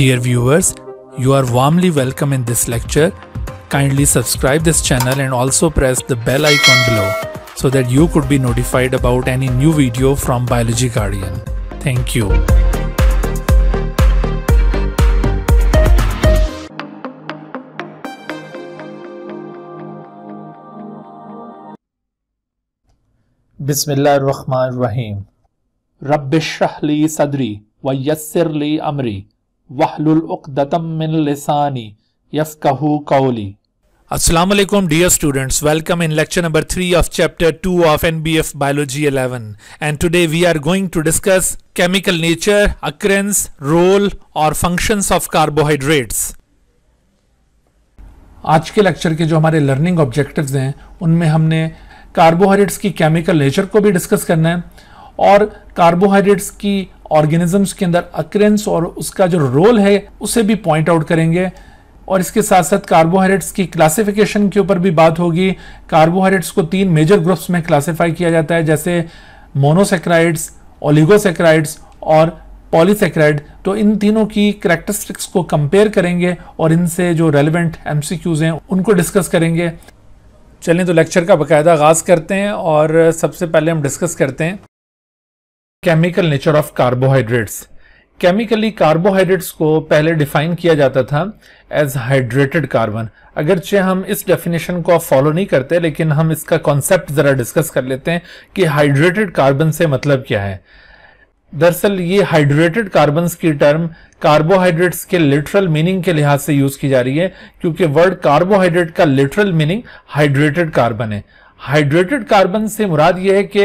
Dear viewers, you are warmly welcome in this lecture. Kindly subscribe this channel and also press the bell icon below so that you could be notified about any new video from Biology Guardian. Thank you. बिसमीम रबशहली सदरी व yes or ली Amri. अस्सलाम आज के lecture के जो हमारे learning objective है उनमें हमने कार्बोहाइड्रेट्स की केमिकल नेचर को भी डिस्कस करना है और कार्बोहाइड्रेट्स की ऑर्गेनिजम्स के अंदर अक्रेंस और उसका जो रोल है उसे भी पॉइंट आउट करेंगे और इसके साथ साथ कार्बोहाइड्रेट्स की क्लासिफिकेशन के ऊपर भी बात होगी कार्बोहाइड्रेट्स को तीन मेजर ग्रुप्स में क्लासिफाई किया जाता है जैसे मोनोसेक्राइड्स ओलिगोसेक्राइड्स और पॉलीसेक्राइड तो इन तीनों की करेक्टरिस्टिक्स को कंपेयर करेंगे और इनसे जो रेलिवेंट एमसीक्यूज हैं उनको डिस्कस करेंगे चलें तो लेक्चर का बाकायदा आगाज़ करते हैं और सबसे पहले हम डिस्कस करते हैं chemical nature of carbohydrates chemically carbohydrates को पहले डिफाइन किया जाता था एज हाइड्रेटेड कार्बन अगरचे हम इस डेफिनेशन को फॉलो नहीं करते लेकिन हम इसका कॉन्सेप्ट ज़रा डिस्कस कर लेते हैं कि हाइड्रेटेड कार्बन से मतलब क्या है दरअसल ये हाइड्रेटेड कार्बन की टर्म कार्बोहाइड्रेट्स के लिटरल मीनिंग के लिहाज से यूज की जा रही है क्योंकि वर्ड कार्बोहाइड्रेट का लिटरल मीनिंग हाइड्रेटेड कार्बन है हाइड्रेटेड कार्बन से मुराद यह है कि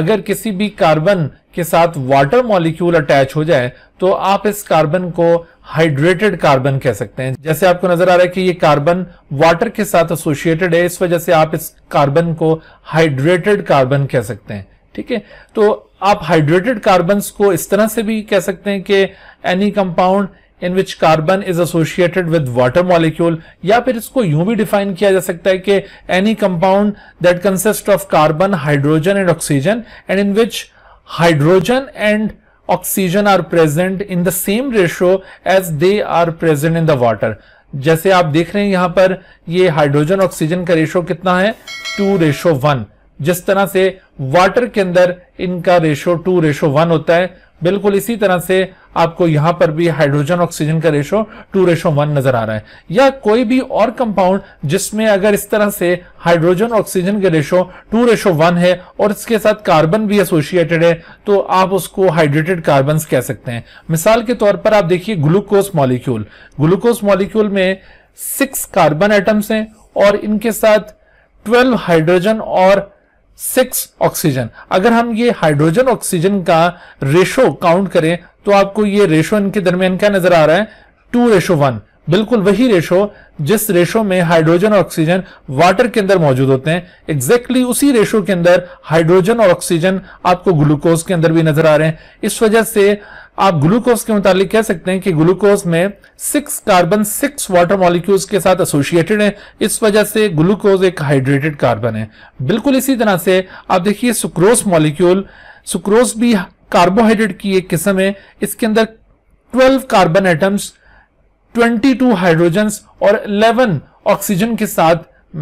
अगर किसी भी कार्बन के साथ वाटर मॉलिक्यूल अटैच हो जाए तो आप इस कार्बन को हाइड्रेटेड कार्बन कह सकते हैं जैसे आपको नजर आ रहा है कि ये कार्बन वाटर के साथ एसोसिएटेड है इस वजह से आप इस कार्बन को हाइड्रेटेड कार्बन कह सकते हैं ठीक है तो आप हाइड्रेटेड कार्बन को इस तरह से भी कह सकते हैं कि any compound in which carbon is associated with water molecule या फिर इसको यूं भी डिफाइन किया जा सकता है कि any compound that consist of carbon hydrogen and oxygen and in which hydrogen and oxygen are present in the same ratio as they are present in the water जैसे आप देख रहे हैं यहां पर ये हाइड्रोजन ऑक्सीजन का रेशियो कितना है टू रेशो वन जिस तरह से वाटर के अंदर इनका रेशो टू रेशो वन होता है बिल्कुल इसी तरह से आपको यहां पर भी हाइड्रोजन ऑक्सीजन का रेशो टू रेशो वन नजर आ रहा है या कोई भी और कंपाउंड जिसमें अगर इस तरह से हाइड्रोजन ऑक्सीजन के रेशो टू रेशो वन है और इसके साथ कार्बन भी एसोसिएटेड है तो आप उसको हाइड्रेटेड कार्बन कह सकते हैं मिसाल के तौर पर आप देखिए ग्लूकोज मॉलिक्यूल ग्लूकोज मॉलिक्यूल में सिक्स कार्बन एटम्स हैं और इनके साथ ट्वेल्व हाइड्रोजन और सिक्स ऑक्सीजन अगर हम ये हाइड्रोजन ऑक्सीजन का रेशो काउंट करें तो आपको ये रेशो इनके दरमियान क्या नजर आ रहा है टू रेशो वन बिल्कुल वही रेशो जिस रेशो में हाइड्रोजन और ऑक्सीजन वाटर के अंदर मौजूद होते हैं एग्जैक्टली exactly उसी रेशो के अंदर हाइड्रोजन और ऑक्सीजन आपको ग्लूकोज के अंदर भी नजर आ रहे हैं इस वजह से आप ग्लूकोज के मुताबिक कह सकते हैं कि ग्लूकोज में six carbon six water molecules के साथ एसोसिएटेड है इस वजह से ग्लूकोज एक हाइड्रेटेड कार्बन है बिल्कुल इसी तरह से आप देखिए सुक्रोज मॉलिक्यूल सुक्रोज भी कार्बोहाइड्रेट की एक किस्म है इसके अंदर ट्वेल्व कार्बन एटम्स 22 हाइड्रोजन्स और 11 ऑक्सीजन के साथ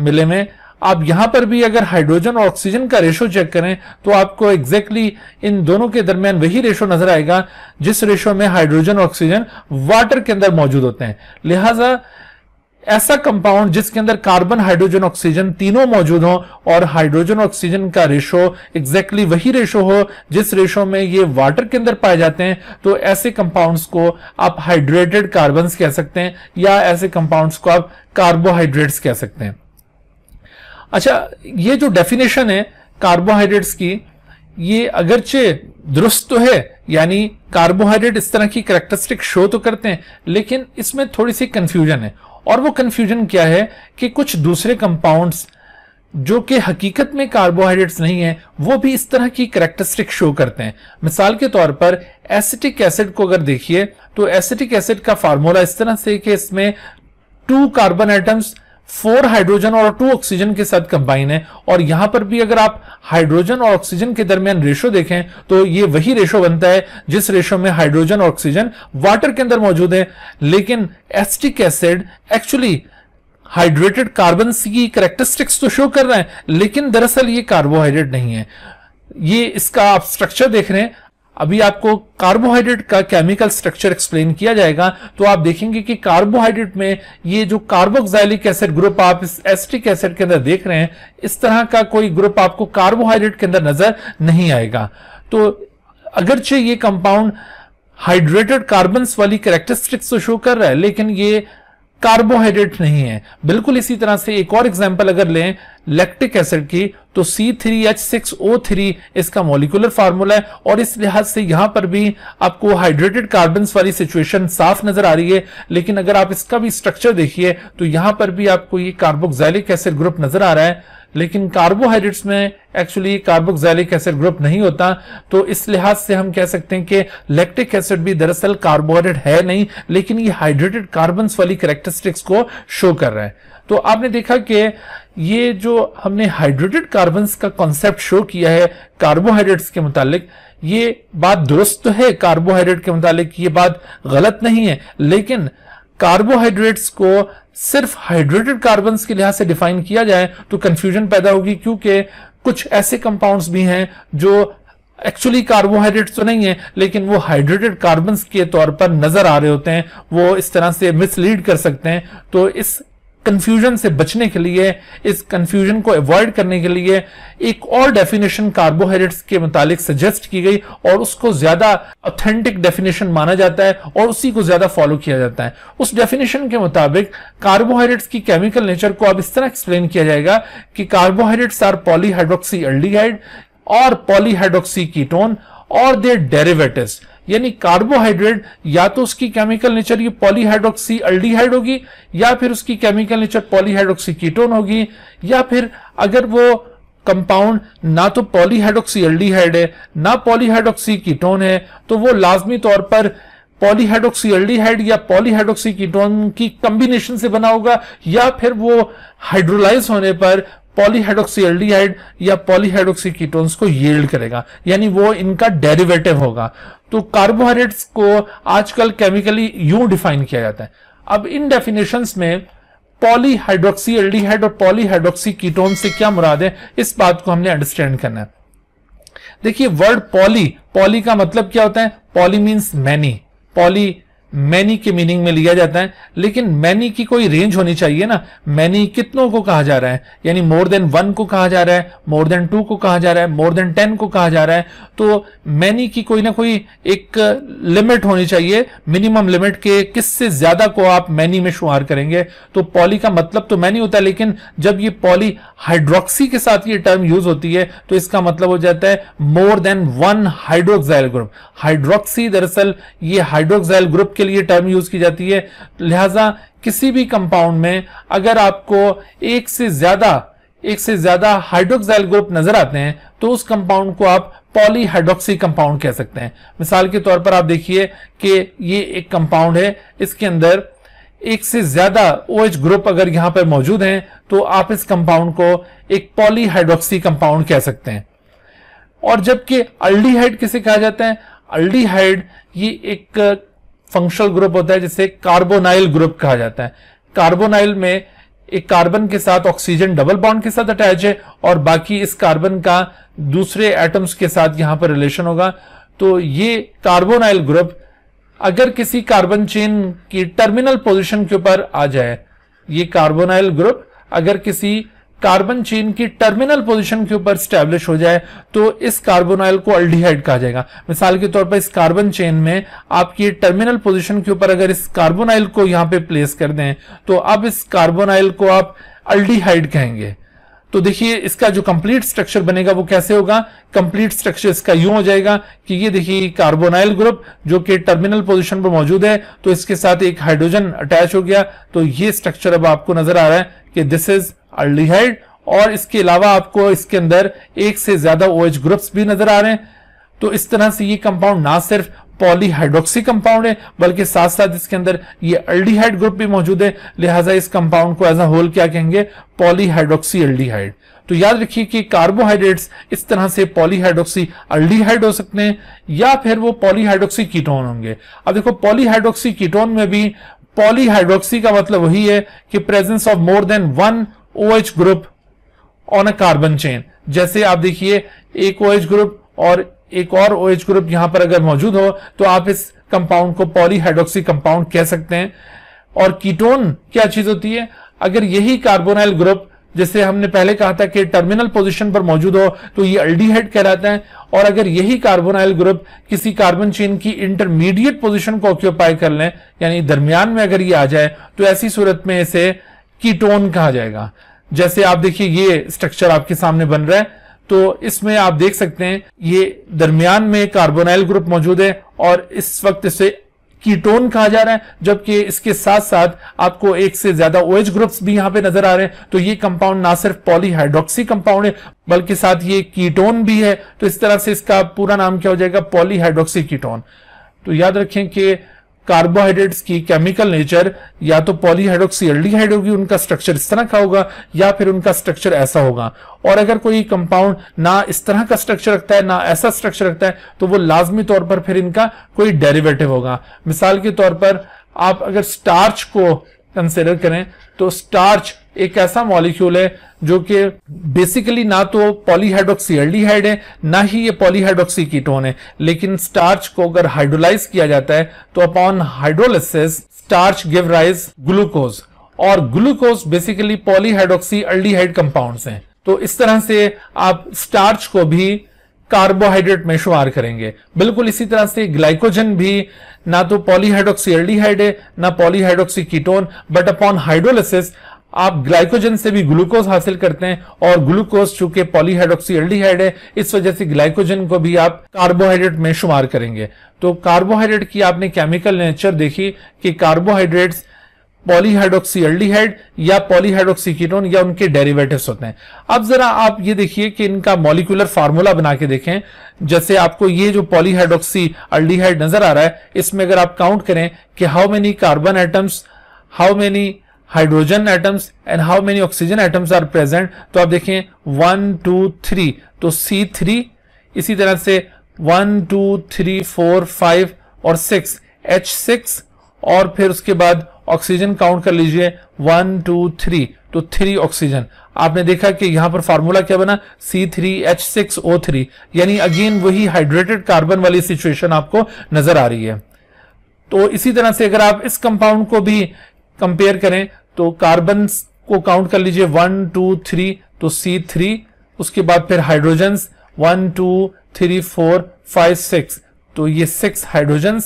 मिले में आप यहां पर भी अगर हाइड्रोजन और ऑक्सीजन का रेशो चेक करें तो आपको एग्जैक्टली exactly इन दोनों के दरमियान वही रेशो नजर आएगा जिस रेशो में हाइड्रोजन ऑक्सीजन वाटर के अंदर मौजूद होते हैं लिहाजा ऐसा कंपाउंड जिसके अंदर कार्बन हाइड्रोजन ऑक्सीजन तीनों मौजूद हो और हाइड्रोजन ऑक्सीजन का रेशो एग्जैक्टली exactly वही रेशो हो जिस रेशो में ये वाटर के अंदर पाए जाते हैं तो ऐसे कंपाउंड्स को आप हाइड्रेटेड कार्बन कह सकते हैं या ऐसे कंपाउंड्स को आप कार्बोहाइड्रेट्स कह सकते हैं अच्छा ये जो डेफिनेशन है कार्बोहाइड्रेट्स की ये अगरचे दुरुस्त तो है यानी कार्बोहाइड्रेट इस तरह की करेक्टरिस्टिक शो तो करते हैं लेकिन इसमें थोड़ी सी कंफ्यूजन है और वो कंफ्यूजन क्या है कि कुछ दूसरे कंपाउंड्स जो कि हकीकत में कार्बोहाइड्रेट्स नहीं है वो भी इस तरह की करेक्टरिस्टिक शो करते हैं मिसाल के तौर पर एसिटिक एसिड को अगर देखिए तो एसिटिक एसिड का फार्मूला इस तरह से कि इसमें two carbon atoms four hydrogen और टू ऑक्सीजन के साथ कंबाइन है और यहां पर भी अगर आप हाइड्रोजन और ऑक्सीजन के दरमियान रेशो देखें तो ये वही रेशो बनता है जिस रेशो में हाइड्रोजन और ऑक्सीजन वाटर के अंदर मौजूद है लेकिन acetic acid actually hydrated carbon की करेक्टरिस्टिक्स तो शो कर रहा है लेकिन दरअसल ये कार्बोहाइड्रेट नहीं है ये इसका आप स्ट्रक्चर देख रहे हैं अभी आपको कार्बोहाइड्रेट का केमिकल स्ट्रक्चर एक्सप्लेन किया जाएगा तो आप देखेंगे कि कार्बोहाइड्रेट में ये जो कार्बोक्साइलिक एसिड ग्रुप आप इस एसिटिक एसिड के अंदर देख रहे हैं इस तरह का कोई ग्रुप आपको कार्बोहाइड्रेट के अंदर नजर नहीं आएगा तो अगरचे ये कंपाउंड हाइड्रेटेड कार्बन वाली कैरेक्टरिस्टिक्स तो शो कर रहा है लेकिन ये कार्बोहाइड्रेट नहीं है बिल्कुल इसी तरह से एक और एग्जाम्पल अगर लें लैक्टिक एसिड की तो C3H6O3 इसका मॉलिकुलर फार्मूला है और इस लिहाज से यहां पर भी आपको हाइड्रेटेड कार्बन वाली सिचुएशन साफ नजर आ रही है लेकिन अगर आप इसका भी स्ट्रक्चर देखिए तो यहां पर भी आपको ये कार्बोक्सैलिक एसिड ग्रुप नजर आ रहा है लेकिन कार्बोहाइड्रेट्स में एक्चुअली कार्बोक्सैलिक एसिड ग्रुप नहीं होता तो इस लिहाज से हम कह सकते हैं कि लैक्टिक एसिड भी दरअसल कार्बोहाइड्रेट है नहीं लेकिन ये हाइड्रेटेड कार्बन वाली करेक्टरिस्टिक्स को शो कर रहे हैं तो आपने देखा कि ये जो हमने हाइड्रेटेड कार्बन का कॉन्सेप्ट शो किया है कार्बोहाइड्रेट्स के मुतालिक ये बात दुरुस्त तो है कार्बोहाइड्रेट के मुतालिक ये बात गलत नहीं है लेकिन कार्बोहाइड्रेट्स को सिर्फ हाइड्रेटेड कार्बन के लिहाज से डिफाइन किया जाए तो कंफ्यूजन पैदा होगी क्योंकि कुछ ऐसे कंपाउंड्स भी हैं जो एक्चुअली कार्बोहाइड्रेट तो नहीं है लेकिन वो हाइड्रेटेड कार्बन के तौर पर नजर आ रहे होते हैं वो इस तरह से मिसलीड कर सकते हैं तो इस कंफ्यूजन से बचने के लिए इस कंफ्यूजन को अवॉइड करने के लिए एक और डेफिनेशन कार्बोहाइड्रेट्स के मुताबिक सजेस्ट की गई और उसको ज्यादा ऑथेंटिक डेफिनेशन माना जाता है और उसी को ज्यादा फॉलो किया जाता है उस डेफिनेशन के मुताबिक कार्बोहाइड्रेट्स की केमिकल नेचर को अब इस तरह एक्सप्लेन किया जाएगा कि कार्बोहाइड्रेट्स आर पॉलीहाइड्रोक्सी अल्डीहाइड और पॉलीहाइड्रोक्सी कीटोन और देर डेरिवेटिव्स यानी कार्बोहाइड्रेट या तो उसकी केमिकल नेचर ये पॉलीहाइड्रोक्सी अल्डीहाइड होगी या फिर उसकी केमिकल नेचर पॉलीहाइड्रोक्सी कीटोन होगी या फिर अगर वो कंपाउंड ना तो पॉलीहाइड्रोक्सी अल्डीहाइड है ना पॉलीहाइड्रोक्सी कीटोन है तो वो लाजमी तौर पर पॉलीहाइड्रोक्सी अल्डीहाइड या पॉलीहाइड्रोक्सी कीटोन की कंबिनेशन से बना होगा या फिर वो हाइड्रोलाइज होने पर पॉलीहाइड्रोक्सी एल्डिहाइड या पॉलीहाइड्रोक्सी कीटोन्स को येल्ड करेगा यानी वो इनका डेरिवेटिव होगा तो कार्बोहाइड्रेट्स को आजकल केमिकली यू डिफाइन किया जाता है अब इन डेफिनेशन में पॉलीहाइड्रोक्सी एल्डिहाइड और पॉलीहाइड्रोक्सी कीटोन से क्या मुराद है इस बात को हमने अंडरस्टैंड करना है देखिए वर्ड पॉली पॉली का मतलब क्या होता है poly means many poly many के मीनिंग में लिया जाता है लेकिन मैनी की कोई रेंज होनी चाहिए ना मैनी कितनों को कहा जा रहा है यानी मोर देन वन को कहा जा रहा है मोर देन टू को कहा जा रहा है मोर देन टेन को कहा जा रहा है तो मैनी की कोई ना कोई एक लिमिट होनी चाहिए मिनिमम लिमिट के किससे ज्यादा को आप मैनी में शुमार करेंगे तो पॉली का मतलब तो मैनी होता है लेकिन जब ये पॉली हाइड्रोक्सी के साथ ये टर्म यूज होती है तो इसका मतलब हो जाता है more than one hydroxyl group hydroxy दरअसल ये हाइड्रोक्साइल ग्रुप के लिए टर्म यूज की जाती है लिहाजा किसी भी कंपाउंड में अगर आपको एक से ज्यादा एक से ज्यादा हाइड्रोक्साइल ग्रुप नजर आते हैं तो उस कंपाउंड को आप पॉलीहाइड्रोक्सी कंपाउंड कह सकते हैं मिसाल के तौर पर आप देखिए कि ये एक कंपाउंड है इसके अंदर एक से ज्यादा ओ OH ग्रुप अगर यहां पर मौजूद हैं तो आप इस कंपाउंड को एक पॉलीहाइड्रोक्सी कंपाउंड कह सकते हैं और जबकि अल्डीहाइड किसे कहा जाता है अल्डीहाइड ये एक फंक्शनल ग्रुप होता है जिसे कार्बोनाइल ग्रुप कहा जाता है कार्बोनाइल में एक कार्बन के साथ ऑक्सीजन डबल बॉन्ड के साथ अटैच है और बाकी इस कार्बन का दूसरे एटम्स के साथ यहां पर रिलेशन होगा तो ये कार्बोनाइल ग्रुप अगर किसी कार्बन चेन की टर्मिनल पोजिशन के ऊपर आ जाए ये कार्बोनाइल ग्रुप अगर किसी कार्बन चेन की टर्मिनल पोजीशन के ऊपर स्टैब्लिश हो जाए तो इस कार्बन ऑयल को अल्डिहाइड कहा जाएगा मिसाल के तौर पर इस कार्बन चेन में आपकी टर्मिनल पोजीशन के ऊपर अगर इस कार्बन ऑयल को यहां पे प्लेस कर दें तो अब इस कार्बन ऑयल को आप अल्डिहाइड कहेंगे तो देखिए इसका जो कंप्लीट स्ट्रक्चर बनेगा वो कैसे होगा कंप्लीट स्ट्रक्चर इसका यूं हो जाएगा कि ये देखिए कार्बोनाइल ग्रुप जो कि टर्मिनल पोजीशन पर मौजूद है तो इसके साथ एक हाइड्रोजन अटैच हो गया तो ये स्ट्रक्चर अब आपको नजर आ रहा है कि दिस इज अर्लीहाइड और इसके अलावा आपको इसके अंदर एक से ज्यादा ओ OH ग्रुप्स भी नजर आ रहे हैं तो इस तरह से ये कंपाउंड ना सिर्फ पॉलीहाइड्रोक्सी कंपाउंड है बल्कि साथ साथ इसके अंदर ये अल्डीहाइड ग्रुप भी मौजूद है लिहाजा इस कंपाउंड को एज अ होल क्या कहेंगे पॉलीहाइड्रोक्सी अल्डीहाइड तो याद रखिए कि कार्बोहाइड्रेट्स इस तरह से पॉलीहाइड्रोक्सी अल्डीहाइड हो सकते हैं या फिर वो पॉलीहाइड्रोक्सी कीटोन होंगे अब देखो पॉलीहाइड्रोक्सी कीटोन में भी पॉलीहाइड्रोक्सी का मतलब वही है कि presence of more than one O H group on a carbon chain जैसे आप देखिए एक ओ एच ग्रुप और एक और ओ एच ग्रुप यहां पर अगर मौजूद हो तो आप इस कंपाउंड को पॉलीहाइड्रोक्सी कंपाउंड कह सकते हैं और कीटोन क्या चीज होती है अगर यही कार्बोनाइल ग्रुप जैसे हमने पहले कहा था कि टर्मिनल पोजीशन पर मौजूद हो तो ये अल्डीहाइड कहलाता है और अगर यही कार्बोनाइल ग्रुप किसी कार्बन चेन की इंटरमीडिएट पोजीशन को ऑक्यूपाई कर लें यानी दरमियान में अगर ये आ जाए तो ऐसी सूरत में इसे कीटोन कहा जाएगा जैसे आप देखिए ये स्ट्रक्चर आपके सामने बन रहा है तो इसमें आप देख सकते हैं ये दरमियान में कार्बोनाइल ग्रुप मौजूद है और इस वक्त इसे कीटोन कहा जा रहा है जबकि इसके साथ साथ आपको एक से ज्यादा ओएच ग्रुप्स भी यहां पे नजर आ रहे हैं तो ये कंपाउंड ना सिर्फ पॉलीहाइड्रोक्सी कंपाउंड है बल्कि साथ ये कीटोन भी है तो इस तरह से इसका पूरा नाम क्या हो जाएगा पॉलीहाइड्रोक्सी कीटोन तो याद रखें कि कार्बोहाइड्रेट्स की केमिकल नेचर या तो पॉलीहाइड्रोक्सी एल्डिहाइड होगी उनका स्ट्रक्चर इस तरह का होगा या फिर उनका स्ट्रक्चर ऐसा होगा और अगर कोई कंपाउंड ना इस तरह का स्ट्रक्चर रखता है ना ऐसा स्ट्रक्चर रखता है तो वो लाजमी तौर पर फिर इनका कोई डेरिवेटिव होगा मिसाल के तौर पर आप अगर स्टार्च को कंसिडर करें तो स्टार्च एक ऐसा मॉलिक्यूल है जो कि बेसिकली ना तो पॉलीहाइड्रोक्सी एल्डिहाइड है ना ही ये पॉलीहाइड्रोक्सी कीटोन है लेकिन स्टार्च को अगर हाइड्रोलाइज किया जाता है तो upon hydrolysis starch give rise glucose और glucose basically polyhydroxy aldehyde compounds हैं तो इस तरह से आप स्टार्च को भी कार्बोहाइड्रेट में शुमार करेंगे बिल्कुल इसी तरह से ग्लाइकोजन भी ना तो पॉलीहाइड्रोक्सी एल्डिहाइड है ना polyhydroxy ketone but upon hydrolysis आप ग्लाइकोजन से भी ग्लूकोज हासिल करते हैं और ग्लूकोज चूंकि पॉलीहाइड्रोक्सी एल्डिहाइड है इस वजह से ग्लाइकोजन को भी आप कार्बोहाइड्रेट में शुमार करेंगे तो कार्बोहाइड्रेट की आपने केमिकल नेचर देखी कि कार्बोहाइड्रेट्स पॉलीहाइड्रोक्सी अल्डीहाइड या पॉलीहाइड्रोक्सी कीटोन या उनके डेरिवेटिव्स होते हैं अब जरा आप ये देखिए कि इनका मॉलिकुलर फार्मूला बना के देखें जैसे आपको ये जो पॉलीहाइड्रोक्सी अल्डीहाइड नजर आ रहा है इसमें अगर आप काउंट करें कि how many carbon atoms how many hydrogen atoms and how many oxygen atoms are present तो आप देखें वन टू थ्री तो सी थ्री इसी तरह से one two three four five और सिक्स एच सिक्स और फिर उसके बाद ऑक्सीजन काउंट कर लीजिए वन टू थ्री तो थ्री ऑक्सीजन आपने देखा कि यहां पर फार्मूला क्या बना C three H six O three यानी अगेन वही हाइड्रेटेड कार्बन वाली सिचुएशन आपको नजर आ रही है तो इसी तरह से अगर आप इस कंपाउंड को भी कंपेयर करें तो कार्बन को काउंट कर लीजिए वन टू थ्री तो सी थ्री उसके बाद फिर hydrogen one two three four five six तो ये सिक्स हाइड्रोजन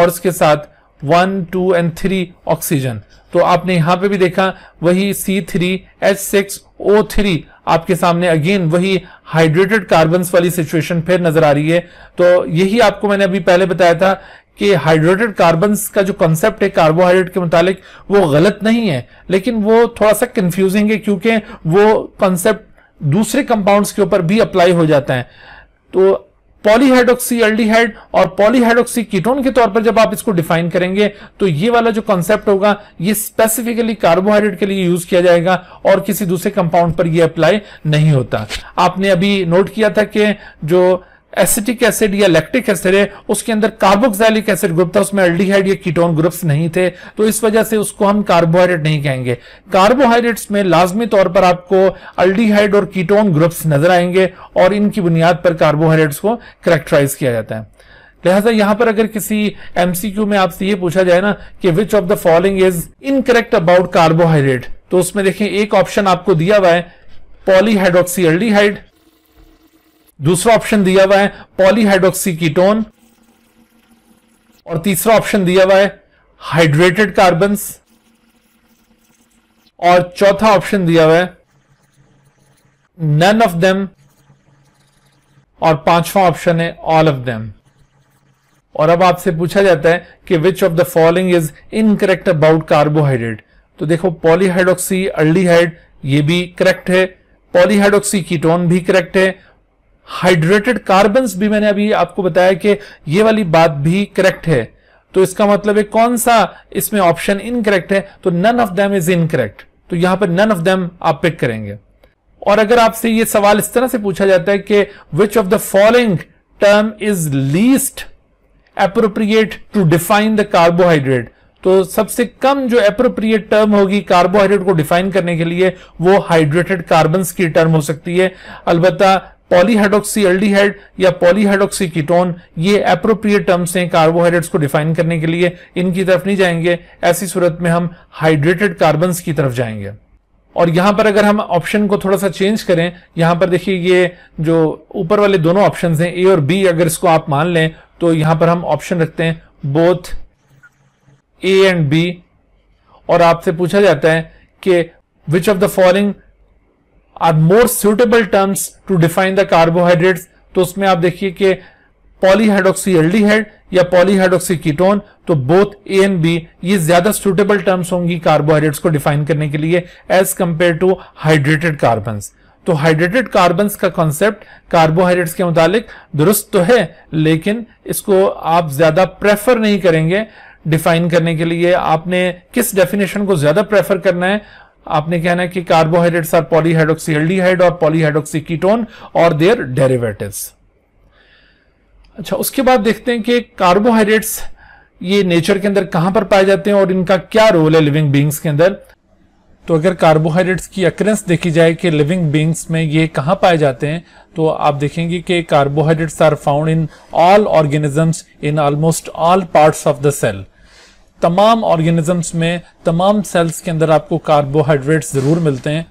और उसके साथ one two and three oxygen तो आपने यहां पे भी देखा वही C three H six O three आपके सामने अगेन वही हाइड्रेटेड कार्बन वाली सिचुएशन फिर नजर आ रही है तो यही आपको मैंने अभी पहले बताया था कि हाइड्रेटेड कार्बन का जो कॉन्सेप्ट है कार्बोहाइड्रेट के मुतालिक वो गलत नहीं है लेकिन वो थोड़ा सा कंफ्यूजिंग है क्योंकि वो कॉन्सेप्ट दूसरे कंपाउंड्स के ऊपर भी अप्लाई हो जाता है तो पॉलीहाइड्रोक्सी अल्डीहाइड और पॉलीहाइड्रोक्सी कीटोन के तौर पर जब आप इसको डिफाइन करेंगे तो ये वाला जो कॉन्सेप्ट होगा ये स्पेसिफिकली कार्बोहाइड्रेट के लिए यूज किया जाएगा और किसी दूसरे कंपाउंड पर यह अप्लाई नहीं होता आपने अभी नोट किया था कि जो एसिटिक एसिड या लैक्टिक एसिड है उसके अंदर कार्बोक्सैलिक एसिड ग्रुप था उसमें अल्डीहाइड या कीटोन ग्रुप्स नहीं थे तो इस वजह से उसको हम कार्बोहाइड्रेट नहीं कहेंगे कार्बोहाइड्रेट्स में लाजमी तौर पर आपको अल्डीहाइड और कीटोन ग्रुप्स नजर आएंगे और इनकी बुनियाद पर कार्बोहाइड्रेट्स को करेक्टराइज किया जाता है लिहाजा यहां पर अगर किसी एमसीक्यू में आपसे ये पूछा जाए ना कि which of the following is incorrect about carbohydrate तो उसमें देखें एक ऑप्शन आपको दिया हुआ है पॉलीहाइड्रोक्सी दूसरा ऑप्शन दिया हुआ है पॉलीहाइड्रोक्सी कीटोन और तीसरा ऑप्शन दिया हुआ है हाइड्रेटेड कार्बन और चौथा ऑप्शन दिया हुआ है नन ऑफ देम और पांचवा ऑप्शन है ऑल ऑफ देम और अब आपसे पूछा जाता है कि which of the following is incorrect about carbohydrate तो देखो पॉलीहाइड्रोक्सी अल्डीहाइड ये भी करेक्ट है पॉलीहाइड्रोक्सी कीटोन भी करेक्ट है हाइड्रेटेड कार्बन भी मैंने अभी आपको बताया कि ये वाली बात भी करेक्ट है तो इसका मतलब है कौन सा इसमें ऑप्शन इनकरेक्ट है तो none of them is incorrect तो यहां पर नन ऑफ देम आप पिक करेंगे और अगर आपसे ये सवाल इस तरह से पूछा जाता है कि which of the following term is least appropriate to define the carbohydrate तो सबसे कम जो अप्रोप्रिएट टर्म होगी कार्बोहाइड्रेट को डिफाइन करने के लिए वो हाइड्रेटेड कार्बन की टर्म हो सकती है अलबत्ता पॉलीहाइड्रोक्सी या पॉलीहाइड्रोक्सी कीटोन ये अप्रोप्रिएट टर्म्स हैं कार्बोहाइड्रेट्स को डिफाइन करने के लिए इनकी तरफ नहीं जाएंगे ऐसी सूरत में हम हाइड्रेटेड कार्बन की तरफ जाएंगे और यहां पर अगर हम ऑप्शन को थोड़ा सा चेंज करें यहां पर देखिए ये जो ऊपर वाले दोनों ऑप्शन हैं ए और बी अगर इसको आप मान लें तो यहां पर हम ऑप्शन रखते हैं बोथ ए एंड बी और आपसे पूछा जाता है कि which of the following are more suitable terms to define the carbohydrates तो उसमें आप देखिए कि पॉलीहाइड्रोक्सी हेड या पॉलीहाइड्रोक्सी कीटोन तो बोथ ए एंड बी ये ज्यादा सुटेबल टर्म्स होंगी कार्बोहाइड्रेट्स को डिफाइन करने के लिए as compare to hydrated carbon तो हाइड्रेटेड कार्बन का कॉन्सेप्ट कार्बोहाइड्रेट्स के मुतालिक दुरुस्त तो है लेकिन इसको आप ज्यादा प्रेफर नहीं करेंगे डिफाइन करने के लिए आपने किस डेफिनेशन को ज्यादा प्रेफर करना है आपने कहना है कि कार्बोहाइड्रेट्स आर पॉलीहाइड्रोक्सी एल्डिहाइड और पॉलीहाइड्रोक्सी कीटोन और देयर डेरिवेटिव्स अच्छा उसके बाद देखते हैं कि कार्बोहाइड्रेट्स ये नेचर के अंदर कहां पर पाए जाते हैं और इनका क्या रोल है लिविंग बींग्स के अंदर तो अगर कार्बोहाइड्रेट्स की अक्रेंस देखी जाए कि लिविंग बींग्स में ये कहां पाए जाते हैं तो आप देखेंगे कि carbohydrates are found in all organisms in almost all parts of the cell तमाम ऑर्गेनिजम्स में तमाम सेल्स के अंदर आपको कार्बोहाइड्रेट जरूर मिलते हैं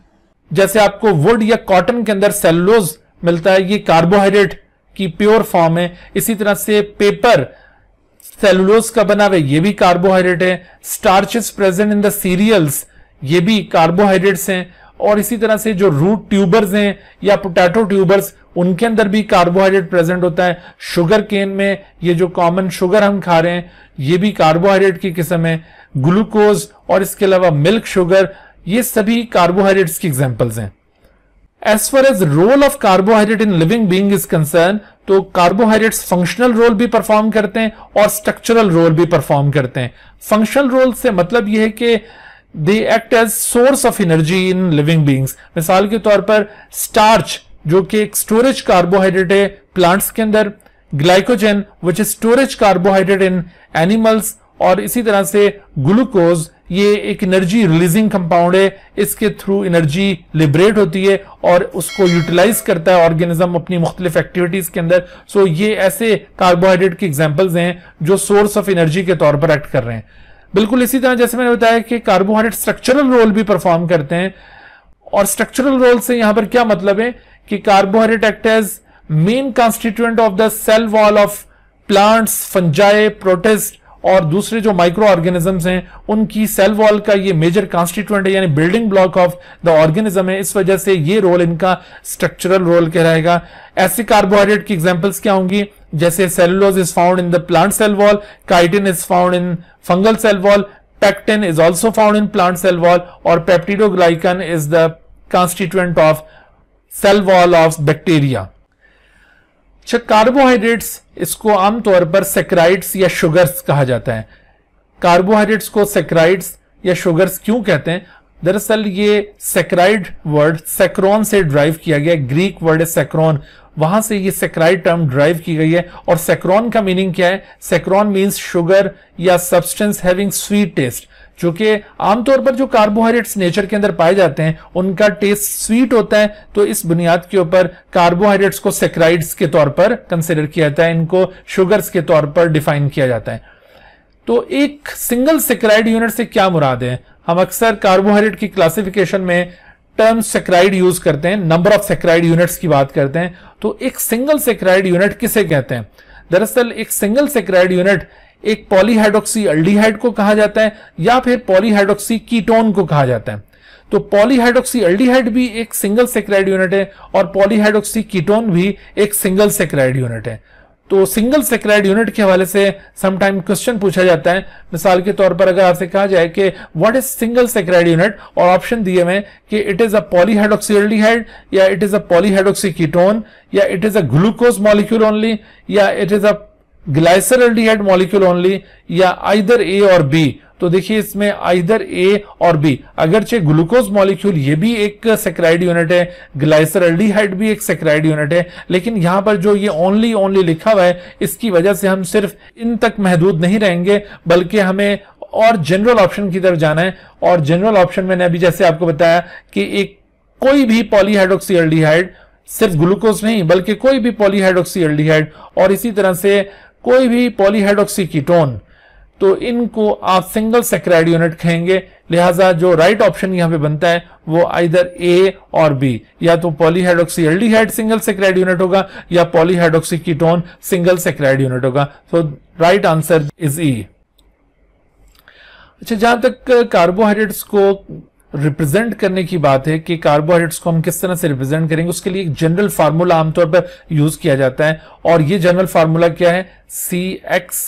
जैसे आपको वुड या कॉटन के अंदर सेलुलोज मिलता है ये कार्बोहाइड्रेट की प्योर फॉर्म है इसी तरह से पेपर सेलुलोज का बना हुआ ये भी कार्बोहाइड्रेट है starches present in the cereals ये भी कार्बोहाइड्रेट्स हैं और इसी तरह से जो रूट ट्यूबर्स हैं या पोटैटो ट्यूबर्स उनके अंदर भी कार्बोहाइड्रेट प्रेजेंट होता है शुगर केन में ये जो कॉमन शुगर हम खा रहे हैं ये भी कार्बोहाइड्रेट की किस्म है ग्लूकोज और इसके अलावा मिल्क शुगर ये सभी कार्बोहाइड्रेट्स की एग्जांपल्स हैं as far as role of carbohydrate in living being is concern तो कार्बोहाइड्रेट्स फंक्शनल रोल भी परफॉर्म करते हैं और स्ट्रक्चरल रोल भी परफॉर्म करते हैं फंक्शनल रोल से मतलब यह है कि they act as source of energy in living beings मिसाल के तौर पर स्टार्च जो कि एक स्टोरेज कार्बोहाइड्रेट है प्लांट्स के अंदर glycogen which is storage carbohydrate in animals और इसी तरह से ग्लूकोज ये एक एनर्जी रिलीजिंग कंपाउंड है इसके थ्रू एनर्जी लिबरेट होती है और उसको यूटिलाइज करता है ऑर्गेनिज्म अपनी मुख्तलिफ एक्टिविटीज के अंदर सो ये ऐसे कार्बोहाइड्रेट के एग्जाम्पल्स हैं जो सोर्स ऑफ एनर्जी के तौर पर एक्ट कर रहे हैं बिल्कुल इसी तरह जैसे मैंने बताया कि कार्बोहाइड्रेट स्ट्रक्चरल रोल भी परफॉर्म करते हैं और स्ट्रक्चरल रोल से यहां पर क्या मतलब है कि carbohydrate act as main constituent of the cell wall of plants fungi protists और दूसरे जो माइक्रो ऑर्गेनिजम्स हैं उनकी सेल वॉल का ये मेजर कॉन्स्टिट्यूएंट है यानी building block of the organism है इस वजह से ये रोल इनका स्ट्रक्चरल रोल कहलाएगा ऐसे कार्बोहाइड्रेट की एग्जांपल्स क्या होंगी जैसे cellulose is found in the plant cell wall chitin is found in fungal cell wall pectin is also found in plant cell wall और peptidoglycan is the constituent of cell wall of bacteria अच्छा carbohydrates इसको आमतौर पर saccharides या sugars कहा जाता है carbohydrates को सेक्राइड्स या शुगर्स क्यों कहते हैं दरअसल ये सेक्राइड वर्ड सेक्रोन से ड्राइव किया गया ग्रीक वर्ड है सेक्रोन वहां से ये सेक्राइड टर्म ड्राइव की गई है और सेक्रोन का मीनिंग क्या है सेक्रोन मीन्स शुगर या सब्सटेंस हैविंग स्वीट टेस्ट चूंकि आमतौर पर जो कार्बोहाइड्रेट्स नेचर के अंदर पाए जाते हैं उनका टेस्ट स्वीट होता है तो इस बुनियाद के ऊपर कार्बोहाइड्रेट्स को सेक्राइड्स के तौर पर कंसिडर किया जाता है इनको शुगर्स के तौर पर डिफाइन किया जाता है तो एक सिंगल सेक्राइड यूनिट से क्या मुराद है हम अक्सर कार्बोहाइड्रेट की क्लासिफिकेशन में टर्म सेक्राइड यूज करते हैं नंबर ऑफ सेक्राइड यूनिट्स की बात करते हैं तो एक सिंगल सेक्राइड यूनिट किसे कहते हैं दरअसल एक सिंगल सेक्राइड यूनिट एक पॉलीहाइड्रोक्सी अल्डीहाइड को कहा जाता है या फिर पॉलीहाइड्रोक्सी कीटोन को कहा जाता है तो पॉलीहाइड्रोक्सी अल्डीहाइड भी एक सिंगल सेक्राइड यूनिट है और पॉलीहाइड्रोक्सी कीटोन भी एक सिंगल सेक्राइड यूनिट है तो सिंगल सेक्राइड यूनिट के हवाले से समटाइम क्वेश्चन पूछा जाता है मिसाल के तौर पर अगर आपसे कहा जाए कि what is single saccharide unit और ऑप्शन दिए हुए कि it is a polyhydroxy aldehyde या it is a polyhydroxy ketone या it is a glucose molecule only या it is a glyceraldehyde molecule only या आइदर ए और बी तो देखिए इसमें आइदर ए और बी अगरचे ग्लूकोज मॉलिक्यूल ये भी एक सेक्राइड यूनिट है ग्लाइसरलडीहाइड भी एक सेक्राइड यूनिट है लेकिन यहां पर जो ये ओनली ओनली लिखा हुआ है इसकी वजह से हम सिर्फ इन तक महदूद नहीं रहेंगे बल्कि हमें और जनरल ऑप्शन की तरफ जाना है और जनरल ऑप्शन मैंने अभी जैसे आपको बताया कि एक कोई भी पॉलीहाइड्रोक्सीएल्डिहाइड सिर्फ ग्लूकोज नहीं बल्कि कोई भी पॉलीहाइड्रोक्सीएल्डिहाइड और इसी तरह से कोई भी पॉलीहाइड्रोक्सी कीटोन तो इनको आप सिंगल सेक्राइड यूनिट कहेंगे लिहाजा जो राइट ऑप्शन यहां पे बनता है वो आइधर ए और बी या तो polyhydroxy aldehyde single saccharide unit होगा या polyhydroxy ketone single saccharide unit होगा so right answer is E अच्छा जहां तक कार्बोहाइड्रेट्स को रिप्रेजेंट करने की बात है कि कार्बोहाइड्रेट्स को हम किस तरह से रिप्रेजेंट करेंगे उसके लिए एक जनरल फार्मूला आमतौर पर यूज किया जाता है और ये जनरल फार्मूला क्या है C X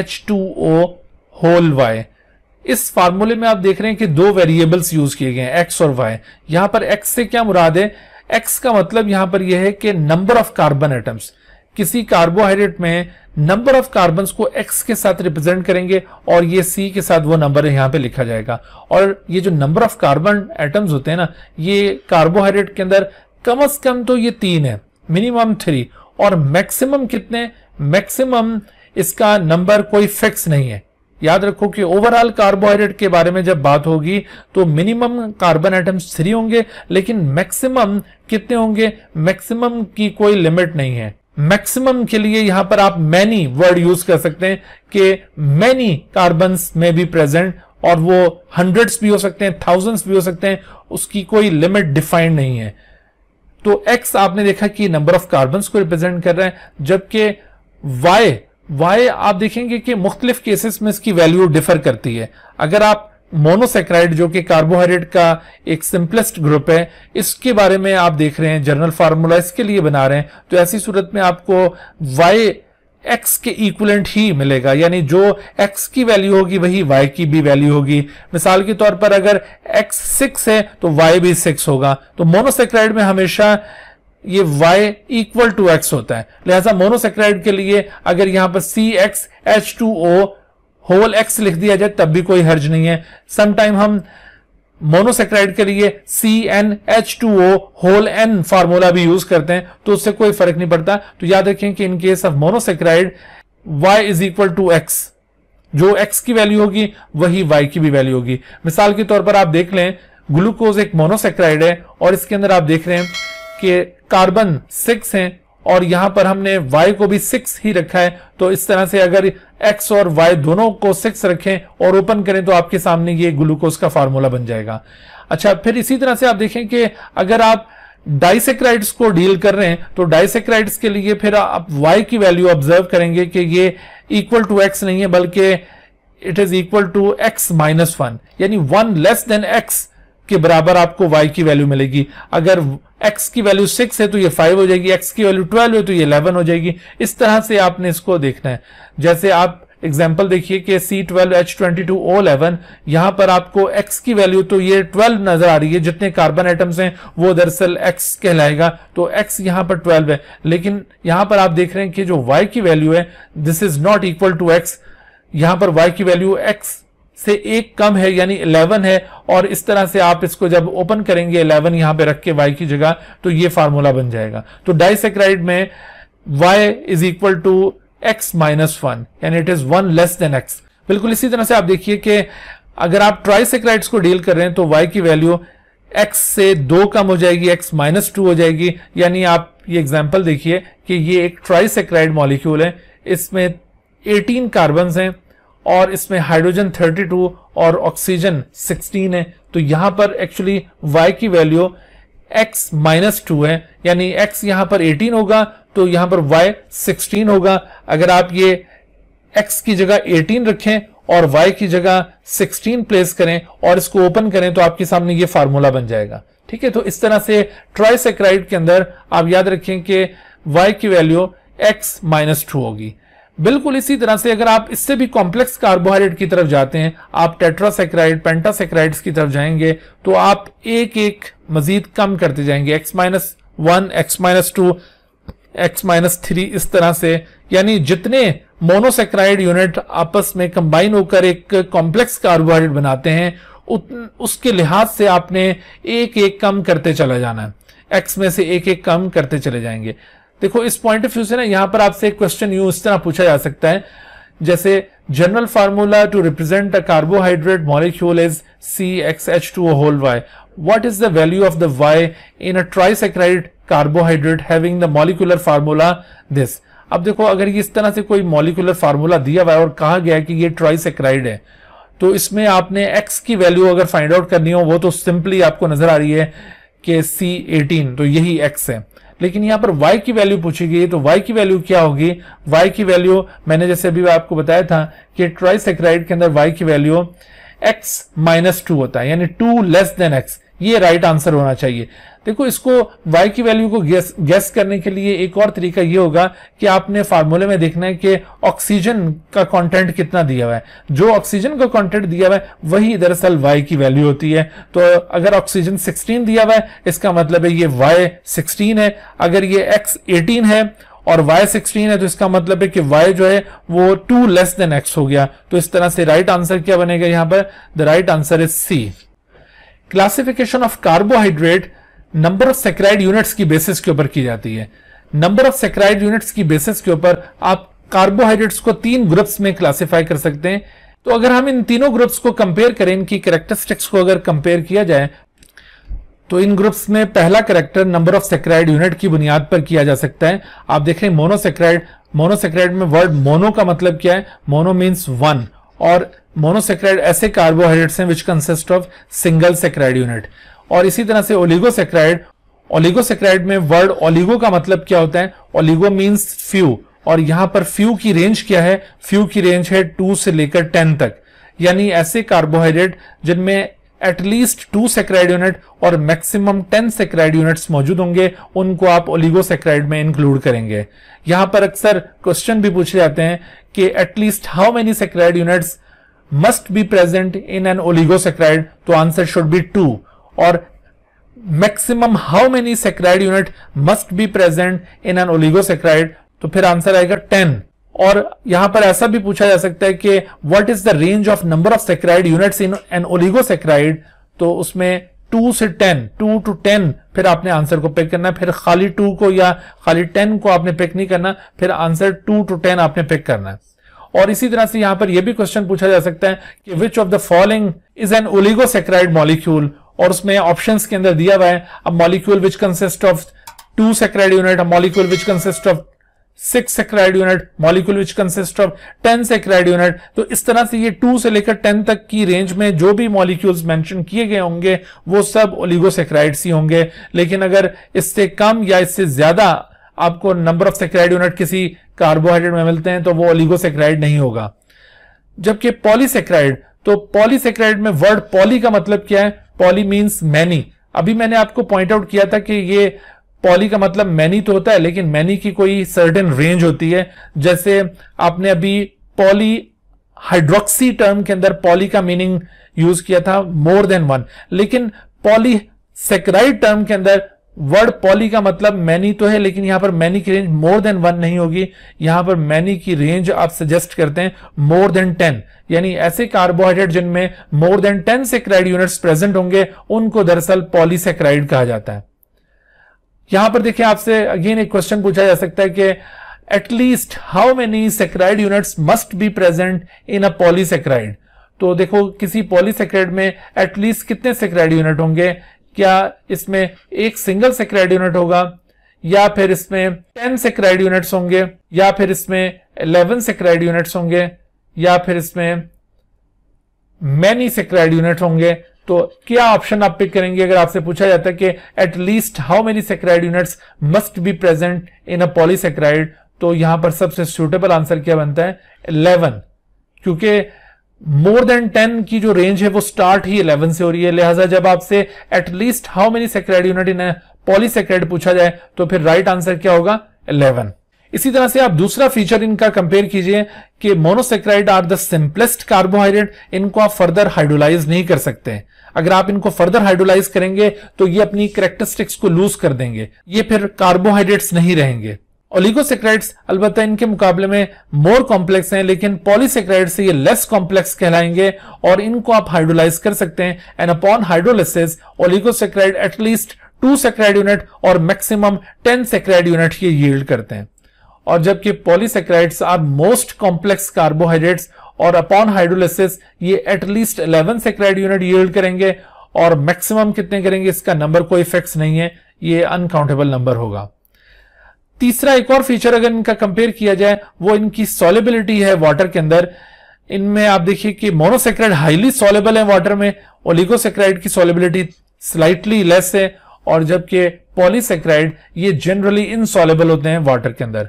H two O whole Y इस फार्मूले में आप देख रहे हैं कि दो वेरिएबल्स यूज किए गए हैं एक्स और वाई यहां पर एक्स से क्या मुराद है एक्स का मतलब यहां पर यह है कि नंबर ऑफ कार्बन एटम्स किसी कार्बोहाइड्रेट में नंबर ऑफ कार्बन को एक्स के साथ रिप्रेजेंट करेंगे और ये सी के साथ वो नंबर यहाँ पे लिखा जाएगा और ये जो नंबर ऑफ कार्बन एटम्स होते हैं ना ये कार्बोहाइड्रेट के अंदर कम अज कम तो ये तीन है मिनिमम थ्री और मैक्सिमम कितने मैक्सिमम इसका नंबर कोई फिक्स नहीं है याद रखो कि ओवरऑल कार्बोहाइड्रेट के बारे में जब बात होगी तो मिनिमम कार्बन एटम्स थ्री होंगे लेकिन मैक्सिमम कितने होंगे मैक्सिमम की कोई लिमिट नहीं है मैक्सिमम के लिए यहां पर आप मैनी वर्ड यूज कर सकते हैं कि मैनी कार्बन में भी प्रेजेंट और वो हंड्रेड्स भी हो सकते हैं थाउजेंड्स भी हो सकते हैं उसकी कोई लिमिट डिफाइंड नहीं है तो एक्स आपने देखा कि नंबर ऑफ कार्बन को रिप्रेजेंट कर रहा है जबकि वाई वाई आप देखेंगे कि मुख्तलिफ केसेस में इसकी वैल्यू डिफर करती है अगर आप मोनोसेक्राइड जो कि कार्बोहाइड्रेट का एक सिंपलेस्ट ग्रुप है इसके बारे में आप देख रहे हैं जर्नल फार्मूला इसके लिए बना रहे हैं तो ऐसी सूरत में आपको वाई एक्स के इक्वलेंट ही मिलेगा यानी जो एक्स की वैल्यू होगी वही वाई की भी वैल्यू होगी मिसाल के तौर पर अगर एक्स सिक्स है तो वाई भी सिक्स होगा तो मोनोसेक्राइड में हमेशा ये y इक्वल टू x होता है लिहाजा मोनोसेक्राइड के लिए अगर यहां पर C X H two O whole X लिख दिया जाए तब भी कोई हर्ज नहीं है समटाइम हम मोनोसेक्राइड के लिए C N H two O whole N formula भी यूज करते हैं तो उससे कोई फर्क नहीं पड़ता तो याद रखें कि in case of monosaccharide y is equal to X जो x की वैल्यू होगी वही y की भी वैल्यू होगी मिसाल के तौर पर आप देख लें ग्लूकोज एक मोनोसेक्राइड है और इसके अंदर आप देख रहे हैं कि कार्बन सिक्स है और यहां पर हमने y को भी सिक्स ही रखा है तो इस तरह से अगर x और y दोनों को सिक्स रखें और ओपन करें तो आपके सामने ये ग्लूकोज का फार्मूला बन जाएगा अच्छा फिर इसी तरह से आप देखें कि अगर आप डाइसेक्राइड्स को डील कर रहे हैं तो डाइसेक्राइड्स के लिए फिर आप y की वैल्यू ऑब्जर्व करेंगे कि ये इक्वल टू x नहीं है बल्कि it is equal to x minus one यानी वन लेस देन x के बराबर आपको y की वैल्यू मिलेगी अगर x की वैल्यू सिक्स है तो ये फाइव हो जाएगी x की वैल्यू ट्वेल्व है तो ये इलेवन हो जाएगी इस तरह से आपने इसको देखना है जैसे आप एग्जाम्पल देखिए कि C twelve H twenty two O eleven यहां पर आपको x की वैल्यू तो ये 12 नजर आ रही है जितने कार्बन एटम्स हैं वो दरअसल x कहलाएगा तो x यहां पर 12 है लेकिन यहां पर आप देख रहे हैं कि जो y की वैल्यू है this is not equal to x यहां पर y की वैल्यू x से एक कम है यानी 11 है और इस तरह से आप इसको जब ओपन करेंगे 11 यहां पे रख के y की जगह तो ये फार्मूला बन जाएगा तो डाइसेक्राइड में y is equal to X minus one यानी it is one less than X बिल्कुल इसी तरह से आप देखिए कि अगर आप ट्राइसेक्राइड्स को डील कर रहे हैं तो y की वैल्यू x से दो कम हो जाएगी x माइनस टू हो जाएगी यानी आप ये एग्जाम्पल देखिए कि ये एक ट्राइसेक्राइड मॉलिक्यूल है इसमें 18 कार्बन हैं और इसमें हाइड्रोजन 32 और ऑक्सीजन 16 है तो यहां पर एक्चुअली y की वैल्यू x माइनस टू है यानी x यहां पर 18 होगा तो यहां पर y 16 होगा अगर आप ये x की जगह 18 रखें और y की जगह 16 प्लेस करें और इसको ओपन करें तो आपके सामने ये फार्मूला बन जाएगा ठीक है तो इस तरह से ट्राइसेक्राइड के अंदर आप याद रखें कि y की वैल्यू x माइनस टू होगी बिल्कुल इसी तरह से अगर आप इससे भी कॉम्प्लेक्स कार्बोहाइड्रेट की तरफ जाते हैं आप टेट्रासेक्राइड पेंटासेक्राइड्स की तरफ जाएंगे तो आप एक एक मजीद कम करते जाएंगे X minus one X minus two X minus three इस तरह से यानी जितने मोनोसेक्राइड यूनिट आपस में कंबाइन होकर एक कॉम्प्लेक्स कार्बोहाइड्रेट बनाते हैं उसके लिहाज से आपने एक एक कम करते चला जाना है एक्स में से एक एक कम करते चले जाएंगे देखो इस पॉइंट ऑफ व्यू से ना यहां पर आपसे एक क्वेश्चन यू इस तरह पूछा जा सकता है जैसे general formula to represent a carbohydrate molecule is C X H two whole Y what is the value of the Y in a trisaccharide carbohydrate है मॉलिकुलर फार्मूला दिस अब देखो अगर ये इस तरह से कोई मॉलिकुलर फार्मूला दिया हुआ है और कहा गया कि ये ट्राइसेक्राइड है तो इसमें आपने x की वैल्यू अगर फाइंड आउट करनी हो वो तो सिंपली आपको नजर आ रही है कि C18 तो यही x है लेकिन यहां पर y की वैल्यू पूछी गई तो y की वैल्यू क्या होगी y की वैल्यू मैंने जैसे अभी आपको बताया था कि ट्राइसेक्राइड के अंदर y की वैल्यू x माइनस टू होता है यानी टू लेस देन एक्स ये राइट आंसर होना चाहिए देखो इसको y की वैल्यू को गैस गैस करने के लिए एक और तरीका ये होगा कि आपने फार्मूले में देखना है कि ऑक्सीजन का कंटेंट कितना दिया हुआ है जो ऑक्सीजन का कंटेंट दिया हुआ है वही दरअसल y की वैल्यू होती है तो अगर ऑक्सीजन 16 दिया हुआ है इसका मतलब है ये y 16 है अगर ये x 18 है और y 16 है तो इसका मतलब है कि y जो है वो टू लेस देन एक्स हो गया तो इस तरह से राइट right आंसर क्या बनेगा यहां पर the right answer is C classification of carbohydrate number of saccharide units की बेसिस के ऊपर की जाती है नंबर ऑफ सेक्राइड यूनिट्स की बेसिस के ऊपर आप कार्बोहाइड्रेट्स को तीन ग्रुप्स में क्लासिफाई कर सकते हैं तो अगर हम इन तीनों ग्रुप्स को कंपेयर करें इनकी करेक्टरिस्टिक्स को अगर कंपेयर किया जाए तो इन ग्रुप्स में पहला character number of saccharide unit की बुनियाद पर किया जा सकता है आप देख रहे हैं मोनोसेक्राइड मोनोसेक्राइड में वर्ड मोनो का मतलब क्या है मोनो मीन्स वन और मोनोसेक्राइड ऐसे कार्बोहाइड्रेट्स हैं which consist of single saccharide unit और इसी तरह से ओलिगोसेक्राइड ओलिगोसेक्राइड में वर्ड ओलिगो का मतलब क्या होता है ओलिगो मीन्स फ्यू और यहां पर फ्यू की रेंज क्या है फ्यू की रेंज है टू से लेकर टेन तक यानी ऐसे कार्बोहाइड्रेट जिनमें एटलीस्ट टू सेक्राइड यूनिट और मैक्सिमम टेन सेक्राइड यूनिट्स मौजूद होंगे उनको आप ओलिगोसेक्राइड में इंक्लूड करेंगे यहां पर अक्सर क्वेश्चन भी पूछे जाते हैं कि at least how many saccharide units must be present in an oligosaccharide तो आंसर शुड बी टू और maximum how many saccharide unit must be present in an oligosaccharide तो फिर आंसर आएगा टेन और यहां पर ऐसा भी पूछा जा सकता है कि what is the range of number of saccharide units in an oligosaccharide तो उसमें टू से टेन टू टू टेन फिर आपने आंसर को पिक करना फिर खाली टू को या खाली टेन को आपने पिक नहीं करना फिर आंसर टू टू टेन आपने पिक करना है और इसी तरह से यहां पर यह भी क्वेश्चन पूछा जा सकता है कि which of the following is an oligosaccharide molecule और उसमें ऑप्शंस के अंदर दिया हुआ है अब molecule which consist of two saccharide unit molecule which consist of six saccharide unit molecule which consist of ten saccharide unit तो इस तरह से ये टू से लेकर टेन तक की रेंज में जो भी मॉलिक्यूल्स मेंशन किए गए होंगे वो सब ओलिगोसेक्राइड्स ही होंगे लेकिन अगर इससे कम या इससे ज्यादा आपको नंबर ऑफ सेक्राइड यूनिट किसी कार्बोहाइड्रेट में मिलते हैं तो वो ओलिगोसेक्राइड नहीं होगा जबकि पॉलीसेक्राइड तो पॉलीसेक्राइड में वर्ड पॉली का मतलब क्या है पॉली मीन्स मैनी अभी मैंने आपको पॉइंट आउट किया था कि ये पॉली का मतलब मैनी तो होता है लेकिन मैनी की कोई सर्टेन रेंज होती है जैसे आपने अभी पॉली हाइड्रोक्सी टर्म के अंदर पॉली का मीनिंग यूज किया था मोर देन वन लेकिन पॉली सेक्राइड टर्म के अंदर वर्ड पॉली का मतलब मैनी तो है लेकिन यहां पर मैनी की रेंज मोर देन वन नहीं होगी यहां पर मैनी की रेंज आप सजेस्ट करते हैं मोर देन टेन यानी ऐसे कार्बोहाइड्रेट जिनमें more than ten saccharide units present होंगे उनको दरअसल पॉलीसेक्राइड कहा जाता है यहां पर देखिए आपसे अगेन एक क्वेश्चन पूछा जा सकता है कि at least how many saccharide units must be present in a polysaccharide तो देखो किसी पॉलीसेक्राइड में एटलीस्ट कितने सेक्राइड यूनिट होंगे क्या इसमें एक सिंगल सेक्राइड यूनिट होगा या फिर इसमें टेन सेक्राइड यूनिट्स होंगे या फिर इसमें इलेवन सेक्राइड यूनिट्स होंगे या फिर इसमें मैनी सेक्राइड यूनिट होंगे तो क्या ऑप्शन आप पिक करेंगे अगर आपसे पूछा जाता है कि at least how many saccharide units must be present in a polysaccharide तो यहां पर सबसे सुटेबल आंसर क्या बनता है इलेवन क्योंकि मोर देन टेन की जो रेंज है वो स्टार्ट ही इलेवन से हो रही है लिहाजा जब आपसे at least how many saccharide unit in polysaccharide पूछा जाए तो फिर राइट right आंसर क्या होगा इलेवन इसी तरह से आप दूसरा फीचर इनका कंपेयर कीजिए कि monosaccharide are the simplest carbohydrate इनको आप फर्दर हाइड्रोलाइज नहीं कर सकते अगर आप इनको फर्दर हाइड्रोलाइज करेंगे तो ये अपनी करेक्टरिस्टिक्स को लूज कर देंगे ये फिर कार्बोहाइड्रेट्स नहीं रहेंगे ओलिगोसेक्राइड्स अलबत्ता इनके मुकाबले में मोर कॉम्प्लेक्स हैं लेकिन पॉलीसेक्राइड से ये लेस कॉम्प्लेक्स कहलाएंगे और इनको आप हाइड्रोलाइज कर सकते हैं and upon hydrolysis oligosaccharide at least two saccharide unit और मैक्सिमम टेन सेक्राइड यूनिट ये यील्ड करते हैं और जबकि polysaccharides are most complex carbohydrates और अपॉन हाइड्रोलिसिस ये at least eleven saccharide unit yield करेंगे और मैक्सिमम कितने करेंगे इसका नंबर कोई फिक्स नहीं है ये अनकाउंटेबल नंबर होगा तीसरा एक और फीचर अगर इनका कंपेयर किया जाए वो इनकी सॉलेबिलिटी है वाटर के अंदर इनमें आप देखिए कि मोनोसेक्राइड हाईली सॉलेबल है वाटर में ओलिगोसेक्राइड की सॉलेबिलिटी स्लाइटली लेस है और जबकि पॉलीसेक्राइड ये जनरली इनसॉलेबल होते हैं वाटर के अंदर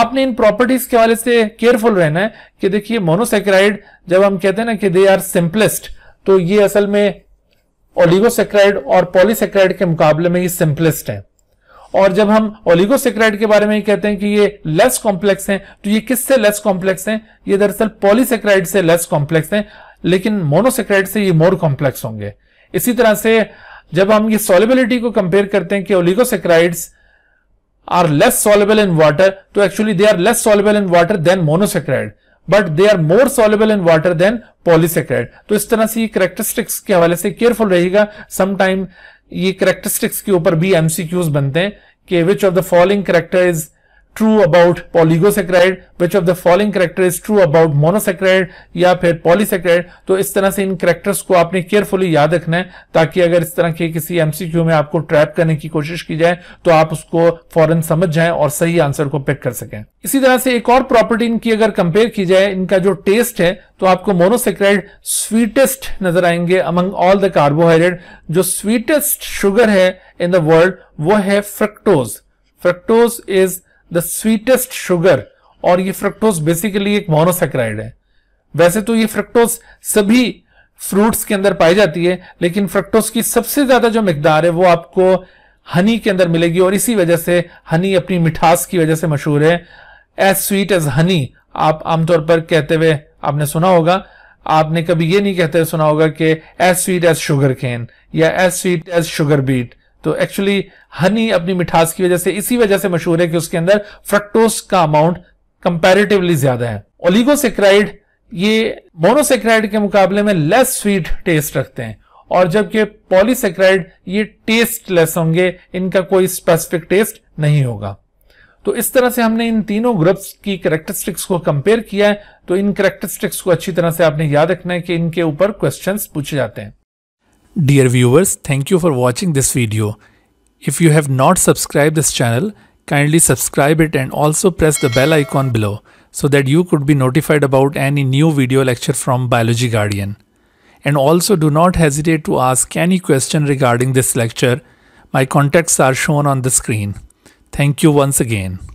आपने इन प्रॉपर्टीज के हवाले से केयरफुल रहना है कि देखिए मोनोसेक्राइड जब हम कहते हैं ना कि दे आर सिंपलेस्ट तो ये असल में ओलिगोसेक्राइड और पॉलीसेक्राइड के मुकाबले में ये सिंपलेस्ट है और जब हम ओलिगोसेक्राइड के बारे में कहते हैं कि ये लेस कॉम्प्लेक्स हैं तो ये किससे लेस कॉम्प्लेक्स हैं ये दरअसल पॉलीसेक्राइड से लेस कॉम्प्लेक्स हैं लेकिन मोनोसेक्राइड से ये मोर कॉम्प्लेक्स होंगे इसी तरह से जब हम ये सोलिबिलिटी को कंपेयर करते हैं कि oligosaccharide are less soluble in water तो actually they are less soluble in water than monosaccharide but they are more soluble in water than polysaccharide तो इस तरह से ये करेक्टरिस्टिक्स के हवाले से केयरफुल रहेगा समटाइम ये करेक्टरिस्टिक्स के ऊपर भी एमसीक्यूज बनते हैं कि which of the following character is true about oligosaccharide which of the following character is true about monosaccharide या फिर पॉलीसेक्राइड तो इस तरह से इन करेक्टर्स को आपने केयरफुली याद रखना है ताकि अगर इस तरह के किसी एमसीक्यू में आपको ट्रैप करने की कोशिश की जाए तो आप उसको फॉरन समझ जाए और सही आंसर को पिक कर सकें इसी तरह से एक और प्रॉपर्टी इनकी अगर कंपेयर की जाए इनका जो टेस्ट है तो आपको मोनोसेक्राइड स्वीटेस्ट नजर आएंगे अमंग ऑल द कार्बोहाइड्रेट जो स्वीटेस्ट शुगर है इन द वर्ल्ड वो है fructose fructose is the sweetest sugar और ये फ्रक्टोज बेसिकली एक मोनोसेक्राइड है वैसे तो ये फ्रक्टोज सभी फ्रूट्स के अंदर पाई जाती है लेकिन फ्रक्टोज की सबसे ज्यादा जो मकदार है वो आपको हनी के अंदर मिलेगी और इसी वजह से हनी अपनी मिठास की वजह से मशहूर है एज स्वीट एज हनी आप आमतौर पर कहते हुए आपने सुना होगा आपने कभी ये नहीं कहते सुना होगा कि as sweet as sugar cane या as sweet as sugar beet तो एक्चुअली हनी अपनी मिठास की वजह से इसी वजह से मशहूर है कि उसके अंदर फ्रक्टोस का अमाउंट कंपैरेटिवली ज्यादा है ओलिगोसेक्राइड ये मोनोसेक्राइड के मुकाबले में लेस स्वीट टेस्ट रखते हैं और जबकि पॉलीसेक्राइड ये टेस्ट लेस होंगे इनका कोई स्पेसिफिक टेस्ट नहीं होगा तो इस तरह से हमने इन तीनों ग्रुप्स की करेक्टरिस्टिक्स को कंपेयर किया है तो इन करेक्टरिस्टिक्स को अच्छी तरह से आपने याद रखना है कि इनके ऊपर क्वेश्चंस पूछे जाते हैं Dear viewers, thank you for watching this video. If you have not subscribed this channel, kindly subscribe it and also press the bell icon below so that you could be notified about any new video lecture from Biology Guardian. And also do not hesitate to ask any question regarding this lecture. My contacts are shown on the screen. Thank you once again.